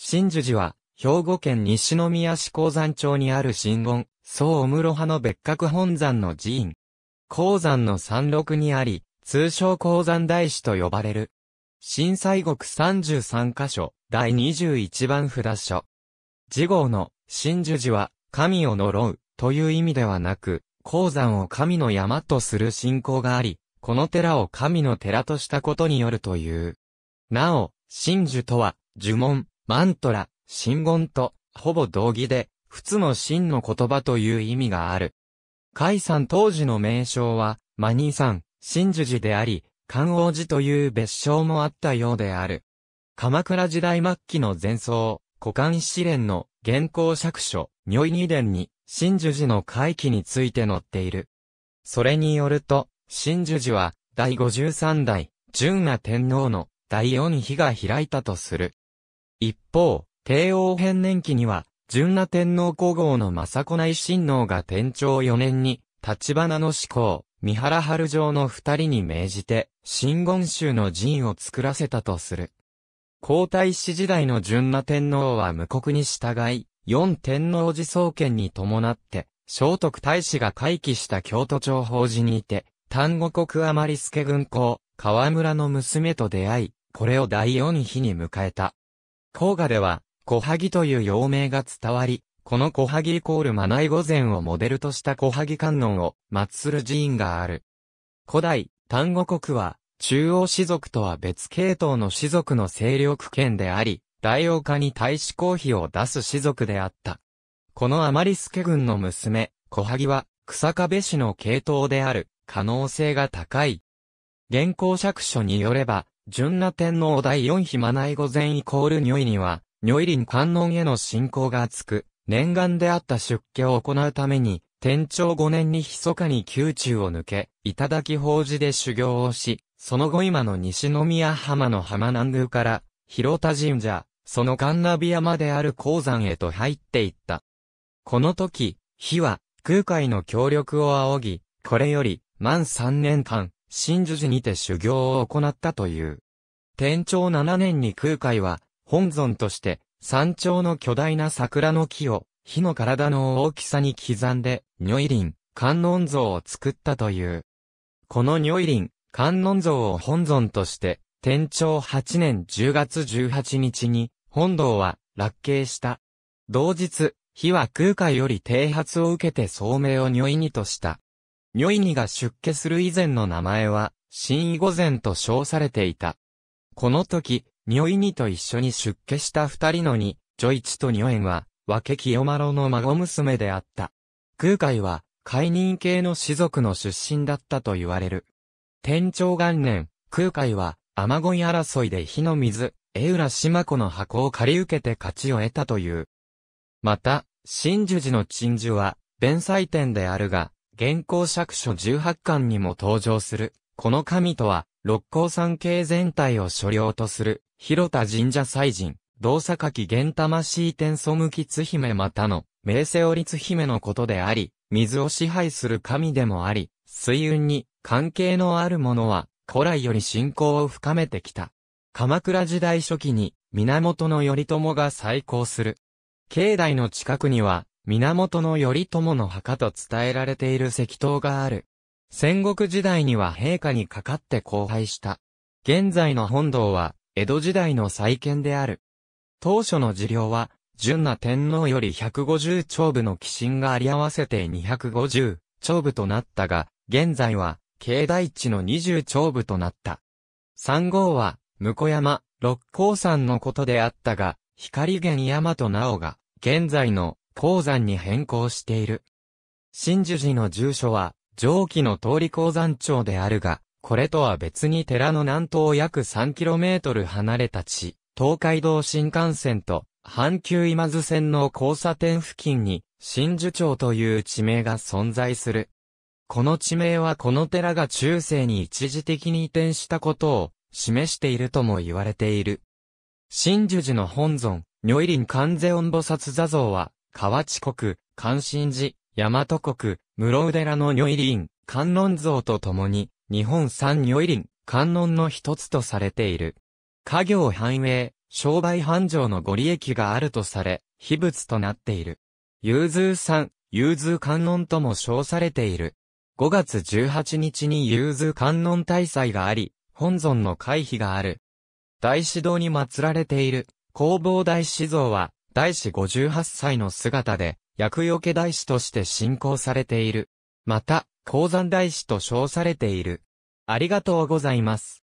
真珠寺は、兵庫県西宮市鉱山町にある神言、総お室派の別格本山の寺院。鉱山の山麓にあり、通称鉱山大師と呼ばれる。震災国33カ所、第21番札所。次号の、真珠寺は、神を呪う、という意味ではなく、鉱山を神の山とする信仰があり、この寺を神の寺としたことによるという。なお、真珠とは、呪文、マントラ、神言と、ほぼ同義で、仏の真の言葉という意味がある。海散当時の名称は、マニーさん、真珠寺であり、関王寺という別称もあったようである。鎌倉時代末期の前奏、古漢試練の原稿釈書、如意二伝に、真珠寺の回帰について載っている。それによると、真珠寺は、第53代、純和天皇の第四妃が開いたとする。一方、帝王編年期には、純那天皇皇后の政子内親王が天長4年に、立花の志向、三原春城の二人に命じて、新言宗の陣を作らせたとする。皇太子時代の純那天皇は無国に従い、四天皇寺創建に伴って、聖徳太子が回帰した京都庁法寺にいて、丹後国余助軍公、河村の娘と出会い、これを第四日に迎えた。甲賀では、小萩という妖名が伝わり、この小萩イコールマナイ御前をモデルとした小萩観音を祀る寺院がある。古代、丹後国は、中央士族とは別系統の士族の勢力圏であり、大王家に大使公費を出す士族であった。このアマリスケ軍の娘、小萩は、草壁氏の系統である、可能性が高い。現行釈書によれば、純那天皇第四妃マナイ御前イコール如意には、如意林観音への信仰が厚く、念願であった出家を行うために、天長五年に密かに宮中を抜け、頂き法事で修行をし、その後今の西宮浜の浜南宮から、広田神社、その神奈美山である鉱山へと入っていった。この時、火は、空海の協力を仰ぎ、これより、満三年間、真珠寺にて修行を行ったという。天長7年に空海は、本尊として、山頂の巨大な桜の木を、火の体の大きさに刻んで、如意林、観音像を作ったという。この如意林、観音像を本尊として、天長8年10月18日に、本堂は、落慶した。同日、火は空海より啓発を受けて聡明を如意にとした。如意にが出家する以前の名前は、新意御前と称されていた。この時、如意にと一緒に出家した二人のに、女一と如縁は、和け清丸の孫娘であった。空海は、海人系の士族の出身だったと言われる。天長元年、空海は、雨乞い争いで火の水、江浦島子の箱を借り受けて勝ちを得たという。また、真珠寺の鎮守は、弁祭典であるが、現行釈書18巻にも登場する。この神とは、六甲山系全体を所領とする、広田神社祭神、道木玄魂天祖向き津姫またの、名世織津姫のことであり、水を支配する神でもあり、水運に関係のあるものは、古来より信仰を深めてきた。鎌倉時代初期に、源頼朝が再興する。境内の近くには、源頼朝の墓と伝えられている石塔がある。戦国時代には陛下にかかって荒廃した。現在の本堂は、江戸時代の再建である。当初の寺業は、純な天皇より150長部の寄進があり合わせて250長部となったが、現在は、境内地の20長部となった。三号は、向山、六甲山のことであったが、光源山となおが、現在の鉱山に変更している。真珠寺の住所は、上記の通り鉱山町であるが、これとは別に寺の南東約 3km 離れた地、東海道新幹線と阪急今津線の交差点付近に、真珠町という地名が存在する。この地名はこの寺が中世に一時的に移転したことを示しているとも言われている。真珠寺の本尊、如意林観世音菩薩座像は、河内国、関心寺、大和国、室生寺の如意林、観音像とともに、日本三如意林、観音の一つとされている。家業繁栄、商売繁盛のご利益があるとされ、秘仏となっている。融通山、融通観音とも称されている。5月18日に融通観音大祭があり、本尊の回避がある。大師堂に祀られている、工房大師像は、大師58歳の姿で、薬除け大師として信仰されている。また、鉱山大師と称されている。ありがとうございます。